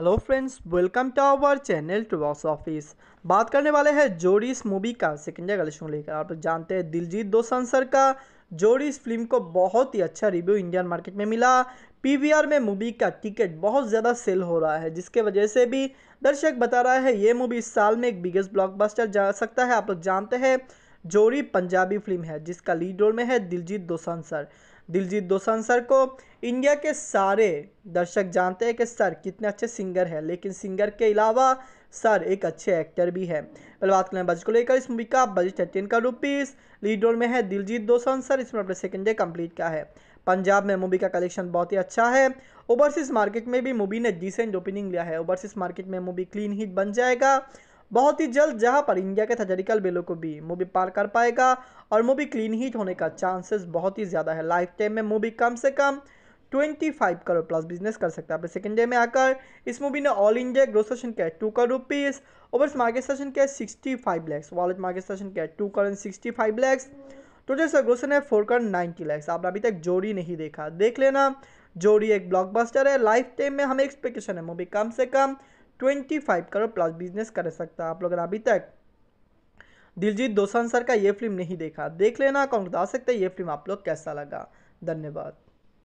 hello friends welcome to our channel to box office बात करने वाले हैं जोड़ीस मूवी का सिकंजा कलेक्शन को लेकर आप जानते हैं दिलजीत दो सर का जोड़ी इस फिल्म को बहुत ही अच्छा रिव्यू इंडियन मार्केट में मिला पीवीआर में मूवी का टिकट बहुत ज़्यादा सेल हो रहा है जिसके वजह से भी दर्शक बता रहा है ये मूवी इस साल में एक बिगेस्ट ब्लॉकबस्टर जा सकता है आप लोग जानते हैं जोड़ी पंजाबी फिल्म है जिसका लीड रोल में है दिलजीत दोसांझ सर दिलजीत दोसांझ सर को इंडिया के सारे दर्शक जानते हैं कि सर कितने अच्छे सिंगर है लेकिन सिंगर के अलावा सर एक अच्छे एक्टर भी है पहले बात करें बजट को लेकर इस मूवी का बजट है ten crore rupees lead role में है दिलजीत दोसांसर सर इसमें अपने सेकेंड डे कम्प्लीट किया है पंजाब में मूवी का कलेक्शन बहुत ही अच्छा है ओवरसीज मार्केट में भी मूवी ने डिसेंट ओपनिंग लिया है ओवरसीज मार्केट में मूवी क्लीन हिट बन जाएगा बहुत ही जल्द जहां पर इंडिया के थजरिकल बेलो को भी मूवी पार कर पाएगा और मूवी क्लीन हिट होने का चांसेस बहुत ही ज़्यादा है लाइफ टाइम में मूवी कम से कम 25 करोड़ प्लस बिजनेस कर सकता है अपने सेकेंड डे में आकर इस मूवी ने ऑल इंडिया ग्रोथ सेशन किया two crore rupees over market session किया sixty five lakhs wallet market session किया two crore sixty five lakhs total sir grossing है फोर करोड़ नाइन्टी लैक्स आपने अभी तक जोड़ी नहीं देखा देख लेना जोड़ी एक ब्लॉकबस्टर है लाइफ टाइम में हमें एक्सपेक्टेशन है मूवी कम से कम twenty five crore plus business कर सकता है आप लोग अभी तक दिलजीत दोसान सर का ये फिल्म नहीं देखा देख लेना कमेंट बता सकते ये फिल्म आप लोग कैसा लगा धन्यवाद